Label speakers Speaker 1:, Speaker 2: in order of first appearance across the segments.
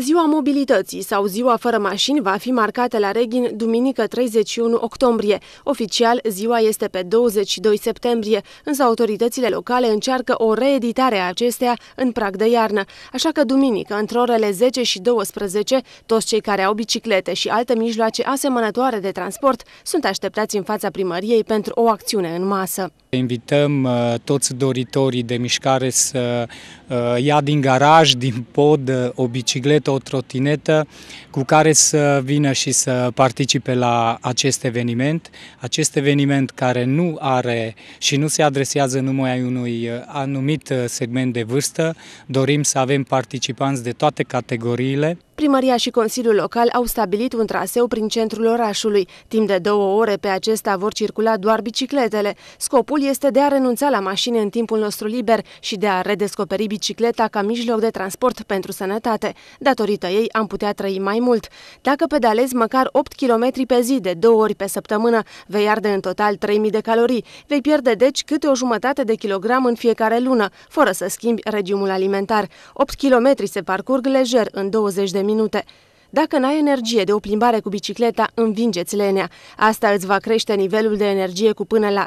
Speaker 1: Ziua mobilității sau ziua fără mașini va fi marcată la Reghin duminică 31 octombrie. Oficial, ziua este pe 22 septembrie, însă autoritățile locale încearcă o reeditare a acesteia în prag de iarnă. Așa că duminică, între orele 10 și 12, toți cei care au biciclete și alte mijloace asemănătoare de transport sunt așteptați în fața primăriei pentru o acțiune în masă.
Speaker 2: Invităm uh, toți doritorii de mișcare să uh, ia din garaj, din pod, uh, o bicicletă o trotinetă cu care să vină și să participe la acest eveniment. Acest eveniment care nu are și nu se adresează numai unui uh, anumit uh, segment de vârstă, dorim să avem participanți de toate categoriile.
Speaker 1: Primăria și Consiliul Local au stabilit un traseu prin centrul orașului. Timp de două ore pe acesta vor circula doar bicicletele. Scopul este de a renunța la mașini în timpul nostru liber și de a redescoperi bicicleta ca mijloc de transport pentru sănătate. Datorită ei am putea trăi mai mult. Dacă pedalezi măcar 8 km pe zi de două ori pe săptămână, vei arde în total 3000 de calorii. Vei pierde deci câte o jumătate de kilogram în fiecare lună, fără să schimbi regimul alimentar. 8 km se parcurg lejer în 20 de minute minute. Dacă n-ai energie de o plimbare cu bicicleta, învingeți lenea. Asta îți va crește nivelul de energie cu până la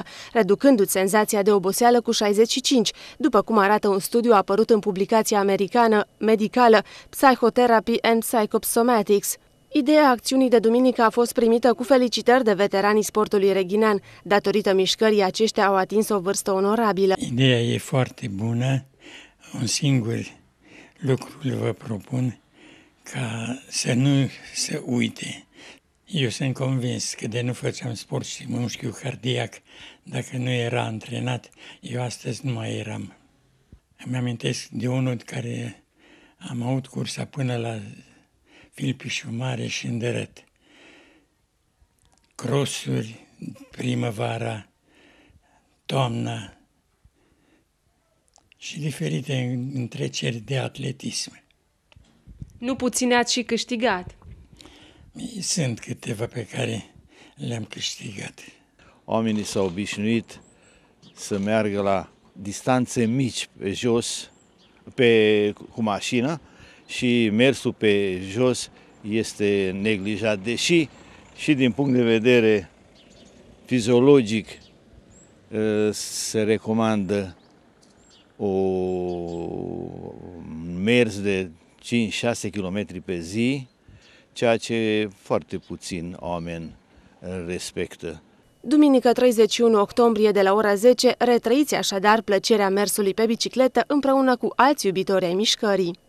Speaker 1: 20%, reducându-ți senzația de oboseală cu 65%, după cum arată un studiu apărut în publicația americană medicală Psychotherapy and Psychosomatics, Ideea acțiunii de duminică a fost primită cu felicitări de veteranii sportului reghinean. Datorită mișcării, aceștia au atins o vârstă onorabilă.
Speaker 3: Ideea e foarte bună. Un singur lucrul vă propun ca să nu se uite. Eu sunt convins că de nu făceam sport și mușchiul cardiac, dacă nu era antrenat, eu astăzi nu mai eram. Îmi amintesc de unul care am avut cursa până la Filpișul Mare și Îndărăt. Crosuri, primăvara, toamna, și diferite întreceri de atletism.
Speaker 1: Nu puține ați și câștigat.
Speaker 3: Sunt câteva pe care le-am câștigat.
Speaker 4: Oamenii s-au obișnuit să meargă la distanțe mici pe jos, pe, cu mașina și mersul pe jos este neglijat, deși și din punct de vedere fiziologic ă, se recomandă o mers de 5-6 km pe zi, ceea ce foarte puțin oameni respectă.
Speaker 1: Duminică 31 octombrie de la ora 10, retrăiți așadar plăcerea mersului pe bicicletă împreună cu alți iubitori ai mișcării.